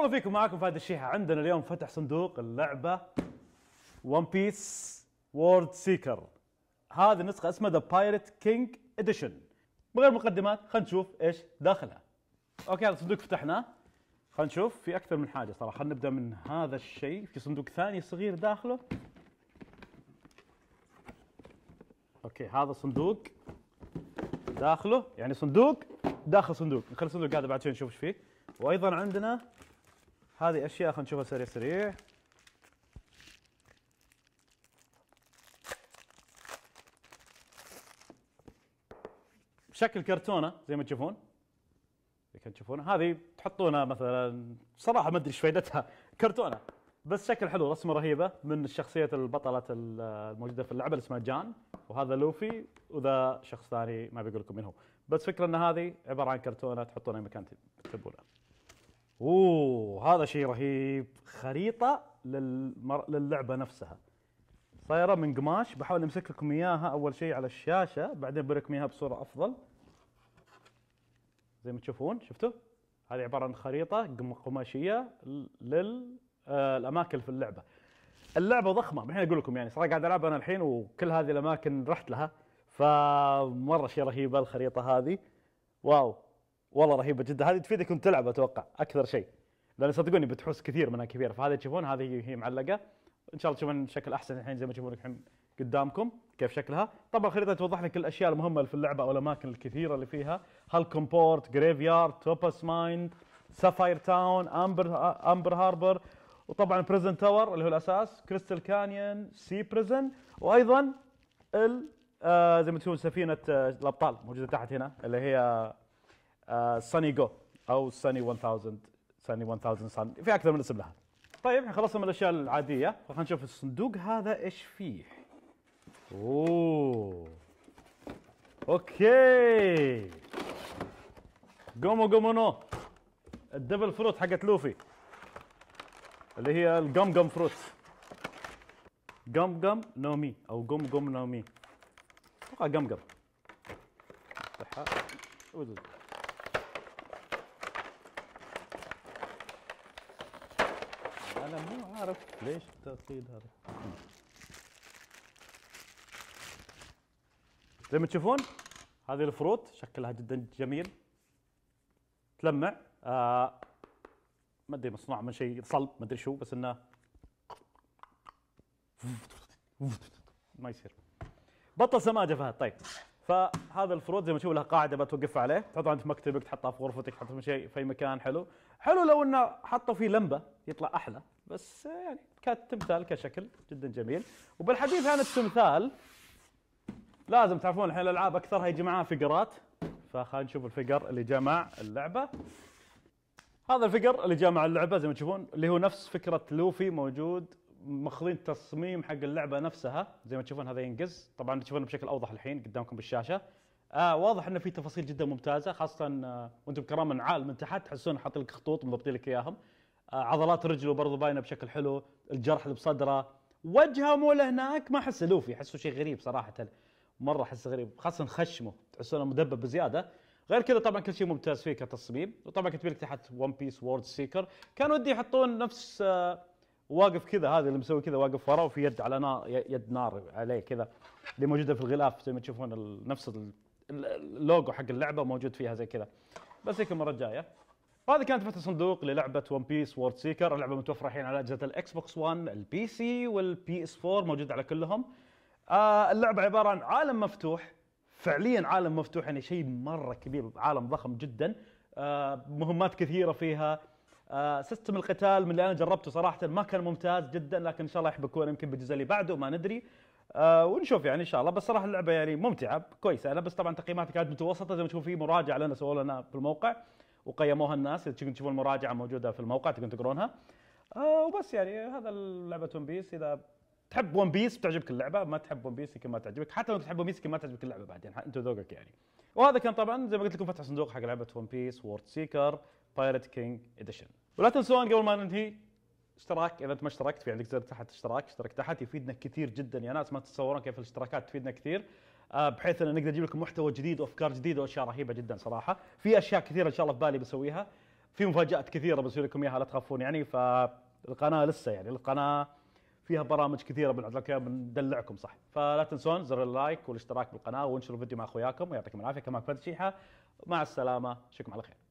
هلا فيكم معاكم فهد الشيحة عندنا اليوم فتح صندوق اللعبة ون بيس وورد سيكر هذه النسخة اسمها ذا بايرت كينج اديشن من غير مقدمات خلينا نشوف ايش داخلها اوكي هذا الصندوق فتحناه خلينا نشوف في اكثر من حاجة صراحة خلينا نبدأ من هذا الشيء في صندوق ثاني صغير داخله اوكي هذا صندوق داخله يعني صندوق داخل صندوق نخلي الصندوق هذا بعد شوي نشوف ايش فيه وايضا عندنا هذه اشياء خلينا نشوفها سريع سريع شكل كرتونه زي ما تشوفون كان تشوفون هذه تحطونها مثلا صراحه ما ادري ايش فائدتها كرتونه بس شكل حلو رسمه رهيبه من شخصيه البطله الموجوده في اللعبه اللي اسمها جان وهذا لوفي وذا شخص ثاني ما بقول لكم من هو بس فكره ان هذه عباره عن كرتونه تحطونها مكان تبونه اوه هذا شيء رهيب خريطه للمر... للعبه نفسها صايره من قماش بحاول امسك لكم اياها اول شيء على الشاشه بعدين بوريكم اياها بصوره افضل زي ما تشوفون شفتوا هذه عباره عن خريطه قماشيه للاماكن آه، في اللعبه اللعبه ضخمه الحين اقول لكم يعني صراحه قاعد العب انا الحين وكل هذه الاماكن رحت لها فمره شيء رهيبه الخريطه هذه واو والله رهيبه جدا هذه تفيدك وانت تلعب اتوقع اكثر شيء لان صدقوني بتحوس كثير منها كبيره فهذه تشوفون هذه هي معلقه ان شاء الله تشوفون شكل احسن الحين زي ما تشوفون الحين قدامكم كيف شكلها طبعا الخريطه توضح لك الاشياء المهمه اللي في اللعبه او الاماكن الكثيره اللي فيها كومبورت جريف يارد توبس مايند سافاير تاون امبر امبر هاربر وطبعا بريزن تاور اللي هو الاساس كريستال كانيون سي بريزن وايضا ال آه زي ما تشوفون سفينه آه الابطال موجوده تحت هنا اللي هي ساني آه، جو او ساني 1000 ساني 1000 سان في اكثر من اسم لها طيب احنا خلصنا من الاشياء العاديه خلينا نشوف الصندوق هذا ايش فيه اوه اوكي جومو جومو نو الدبل فروت حقت لوفي اللي هي الجم جم فروت جم جم نومي او جم جم نومي اتوقع جم جم انا مو عارف ليش التقليد هذا زي ما تشوفون هذه الفروت شكلها جدا جميل تلمع آه ما ادري مصنوع من شيء صلب ما ادري شو بس انه ما يصير بطل سماجه فهد طيب فهذا الفروت زي ما تشوف له قاعده توقف عليه تحطه عند في مكتبك تحطها في غرفتك تحطها في شيء في مكان حلو حلو لو انه حطوا فيه لمبه يطلع احلى بس يعني كتمثال كشكل جدا جميل وبالحديث عن التمثال لازم تعرفون الحين الالعاب اكثرها يجي معاها فقرات فخلينا نشوف الفقر اللي جاء مع اللعبه هذا الفقر اللي جاء مع اللعبه زي ما تشوفون اللي هو نفس فكره لوفي موجود ماخذين تصميم حق اللعبه نفسها زي ما تشوفون هذا ينقز طبعا تشوفونه بشكل اوضح الحين قدامكم بالشاشه آه واضح انه في تفاصيل جدا ممتازه خاصه آه وانتم كرام نعال من تحت تحسون حاطين لك خطوط مضبطين لك اياهم آه عضلات رجله برضو باينه بشكل حلو الجرح اللي بصدره وجهه مو هناك ما احسه لوفي احسه شيء غريب صراحه مره احسه غريب خاصه خشمه تحسونه مدبب بزياده غير كذا طبعا كل شيء ممتاز فيه كتصميم وطبعا كاتبين لك تحت ون بيس وورد سيكر كان ودي يحطون نفس آه واقف كذا هذا اللي مسوي كذا واقف وراه وفي يد على نار يد نار عليه كذا اللي موجوده في الغلاف زي ما تشوفون نفس اللوجو حق اللعبه موجود فيها زي كذا بس هيك المره الجايه فهذه كانت فتح صندوق للعبه ون بيس وورد سيكر اللعبه متوفره الحين على اجهزه الاكس بوكس 1 البي سي والبي اس 4 موجود على كلهم آه، اللعبه عباره عن عالم مفتوح فعليا عالم مفتوح يعني شيء مره كبير عالم ضخم جدا آه، مهمات كثيره فيها آه سيستم القتال من اللي انا جربته صراحه ما كان ممتاز جدا لكن ان شاء الله يحبكون يمكن بالجزء اللي بعده ما ندري آه ونشوف يعني ان شاء الله بس صراحه اللعبه يعني ممتعه كويسه انا بس طبعا تقييماتي كانت متوسطه زي ما تشوفوا في مراجعه لنا سووا لنا في الموقع وقيموها الناس اذا تشوفون المراجعه موجوده في الموقع تقدرون تقرونها آه وبس يعني هذا لعبه ون بيس اذا تحب ون بيس بتعجبك اللعبه ما تحب ون بيس يمكن ما تعجبك حتى لو تحب ون بيس يمكن ما تعجبك اللعبه بعدين يعني انت ذوقك يعني وهذا كان طبعا زي ما قلت لكم فتح صندوق حق لعبه ون بيس وورد سيكر بايرت كينج اديشن ولا تنسون قبل ما ننهي اشتراك اذا انت ما اشتركت في عندك زر تحت اشتراك اشترك تحت يفيدنا كثير جدا يا ناس ما تتصورون كيف الاشتراكات تفيدنا كثير آه، بحيث ان نقدر نجيب لكم محتوى جديد وافكار جديده واشياء رهيبه جدا صراحه في اشياء كثيره ان شاء الله في بالي بسويها في مفاجات كثيره بسوي لكم اياها لا تخافون يعني فالقناه لسه يعني القناه فيها برامج كثيره بنعد لكم بندلعكم صح فلا تنسون زر اللايك والاشتراك بالقناه وانشروا الفيديو مع اخوياكم ويعطيكم العافيه كمان فهد شيحه مع السلامه اشوفكم على خير